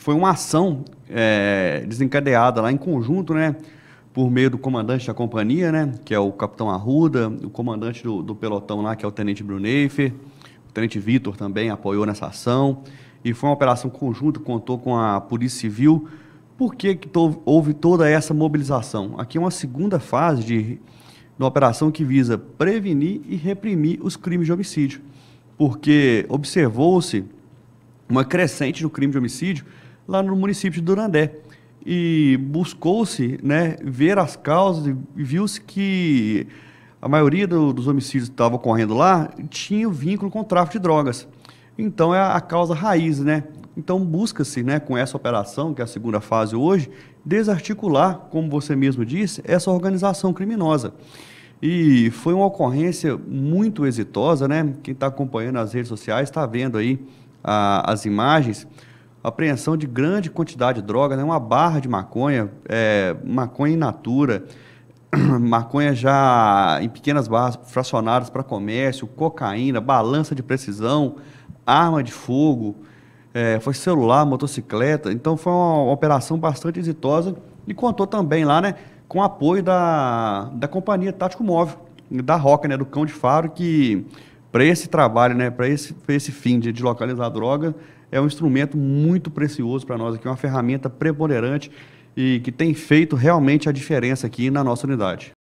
foi uma ação é, desencadeada lá em conjunto, né? Por meio do comandante da companhia, né? Que é o capitão Arruda, o comandante do, do pelotão lá, que é o tenente Bruneifer, o tenente Vitor também apoiou nessa ação. E foi uma operação conjunta, contou com a Polícia Civil. Por que, que to, houve toda essa mobilização? Aqui é uma segunda fase de, de uma operação que visa prevenir e reprimir os crimes de homicídio, porque observou-se uma crescente no crime de homicídio lá no município de Durandé. E buscou-se né, ver as causas e viu-se que a maioria do, dos homicídios que estavam ocorrendo lá tinha vínculo com o tráfico de drogas. Então é a causa raiz, né? Então busca-se, né, com essa operação, que é a segunda fase hoje, desarticular, como você mesmo disse, essa organização criminosa. E foi uma ocorrência muito exitosa, né? Quem está acompanhando as redes sociais está vendo aí a, as imagens apreensão de grande quantidade de drogas, né? uma barra de maconha, é, maconha in natura, maconha já em pequenas barras fracionadas para comércio, cocaína, balança de precisão, arma de fogo, é, foi celular, motocicleta. Então foi uma operação bastante exitosa e contou também lá né, com apoio da, da companhia Tático Móvel, da Roca, né, do Cão de Faro, que para esse trabalho, né, para esse, esse fim de, de localizar a droga, é um instrumento muito precioso para nós aqui, uma ferramenta preponderante e que tem feito realmente a diferença aqui na nossa unidade.